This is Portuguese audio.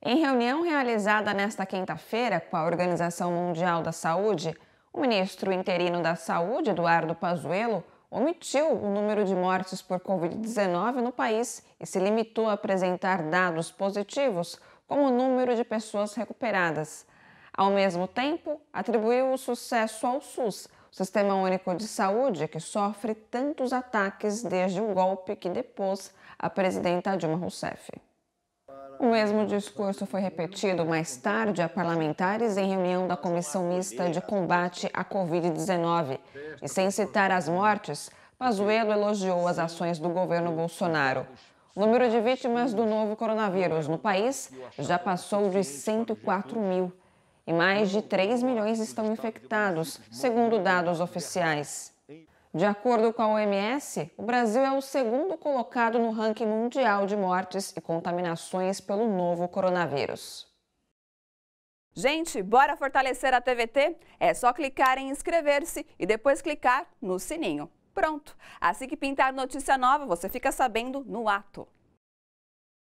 Em reunião realizada nesta quinta-feira com a Organização Mundial da Saúde, o ministro interino da Saúde, Eduardo Pazuello, omitiu o número de mortes por Covid-19 no país e se limitou a apresentar dados positivos, como o número de pessoas recuperadas. Ao mesmo tempo, atribuiu o sucesso ao SUS, o Sistema Único de Saúde, que sofre tantos ataques desde o golpe que depôs a presidenta Dilma Rousseff. O mesmo discurso foi repetido mais tarde a parlamentares em reunião da Comissão Mista de Combate à Covid-19. E sem citar as mortes, Pazuello elogiou as ações do governo Bolsonaro. O número de vítimas do novo coronavírus no país já passou de 104 mil. E mais de 3 milhões estão infectados, segundo dados oficiais. De acordo com a OMS, o Brasil é o segundo colocado no ranking mundial de mortes e contaminações pelo novo coronavírus. Gente, bora fortalecer a TVT? É só clicar em inscrever-se e depois clicar no sininho. Pronto! Assim que pintar notícia nova, você fica sabendo no ato.